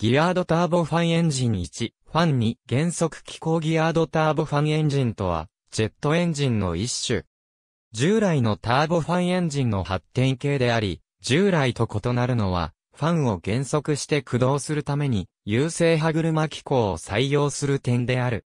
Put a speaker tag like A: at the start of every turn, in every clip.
A: ギアードターボファンエンジン1、ファン2、原則機構ギアードターボファンエンジンとは、ジェットエンジンの一種。従来のターボファンエンジンの発展系であり、従来と異なるのは、ファンを減速して駆動するために、優勢歯車機構を採用する点である。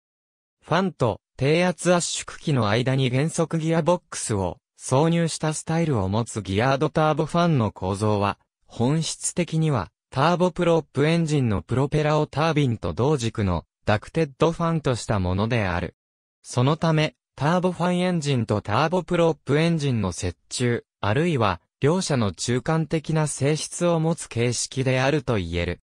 A: ファンと低圧圧縮機の間に減速ギアボックスを挿入したスタイルを持つギアードターボファンの構造は、本質的にはターボプロップエンジンのプロペラをタービンと同軸のダクテッドファンとしたものである。そのため、ターボファンエンジンとターボプロップエンジンの接中、あるいは両者の中間的な性質を持つ形式であると言える。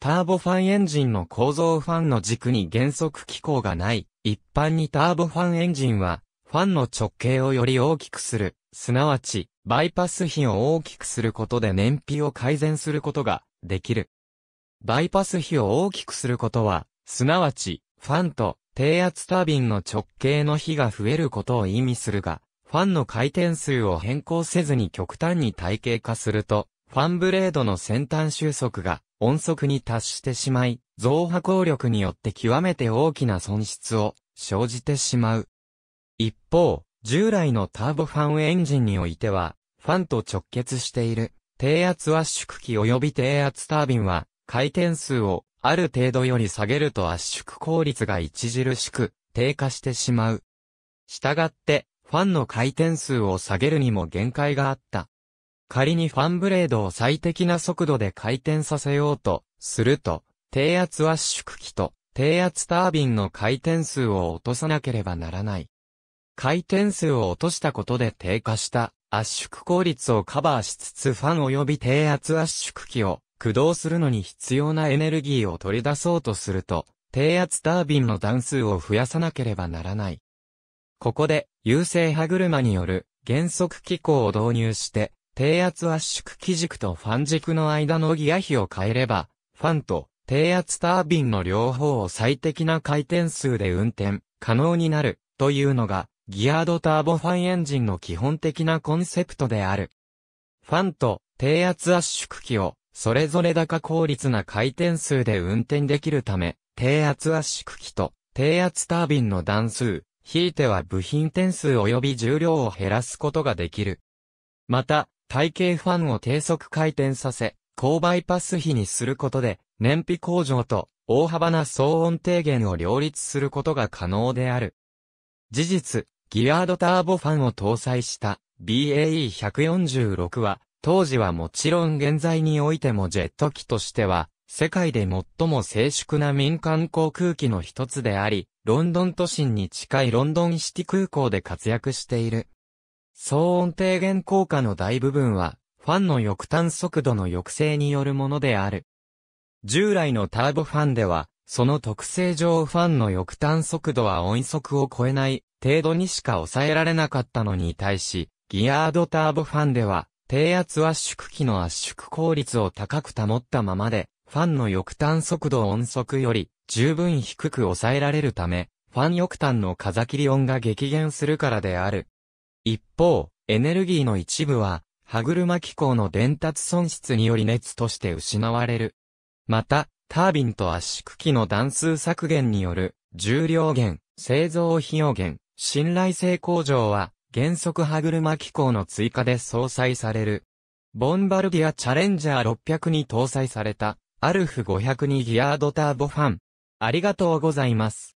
A: ターボファンエンジンの構造ファンの軸に減速機構がない。一般にターボファンエンジンは、ファンの直径をより大きくする、すなわち、バイパス比を大きくすることで燃費を改善することができる。バイパス比を大きくすることは、すなわち、ファンと低圧タービンの直径の比が増えることを意味するが、ファンの回転数を変更せずに極端に体系化すると、ファンブレードの先端収束が音速に達してしまい、増波効力によって極めて大きな損失を生じてしまう。一方、従来のターボファンエンジンにおいては、ファンと直結している低圧圧縮機及び低圧タービンは、回転数をある程度より下げると圧縮効率が著しく低下してしまう。したがって、ファンの回転数を下げるにも限界があった。仮にファンブレードを最適な速度で回転させようとすると、低圧圧縮機と低圧タービンの回転数を落とさなければならない。回転数を落としたことで低下した圧縮効率をカバーしつつファン及び低圧圧縮機を駆動するのに必要なエネルギーを取り出そうとすると、低圧タービンの段数を増やさなければならない。ここで、優勢歯車による減速機構を導入して、低圧圧縮機軸とファン軸の間のギア比を変えれば、ファンと低圧タービンの両方を最適な回転数で運転可能になるというのがギアードターボファンエンジンの基本的なコンセプトである。ファンと低圧圧縮機をそれぞれ高効率な回転数で運転できるため、低圧圧縮機と低圧タービンの段数、ひいては部品点数及び重量を減らすことができる。また、体系ファンを低速回転させ、高バイパス比にすることで、燃費向上と大幅な騒音低減を両立することが可能である。事実、ギラードターボファンを搭載した BAE146 は、当時はもちろん現在においてもジェット機としては、世界で最も静粛な民間航空機の一つであり、ロンドン都心に近いロンドンシティ空港で活躍している。騒音低減効果の大部分は、ファンの翼端速度の抑制によるものである。従来のターボファンでは、その特性上ファンの翼端速度は音速を超えない程度にしか抑えられなかったのに対し、ギアードターボファンでは、低圧圧縮機の圧縮効率を高く保ったままで、ファンの翼端速度音速より十分低く抑えられるため、ファン翼端の風切り音が激減するからである。一方、エネルギーの一部は、歯車機構の伝達損失により熱として失われる。また、タービンと圧縮機の段数削減による重量減、製造費用減、信頼性向上は原則歯車機構の追加で搭載される。ボンバルディアチャレンジャー600に搭載されたアルフ502ギアードターボファン。ありがとうございます。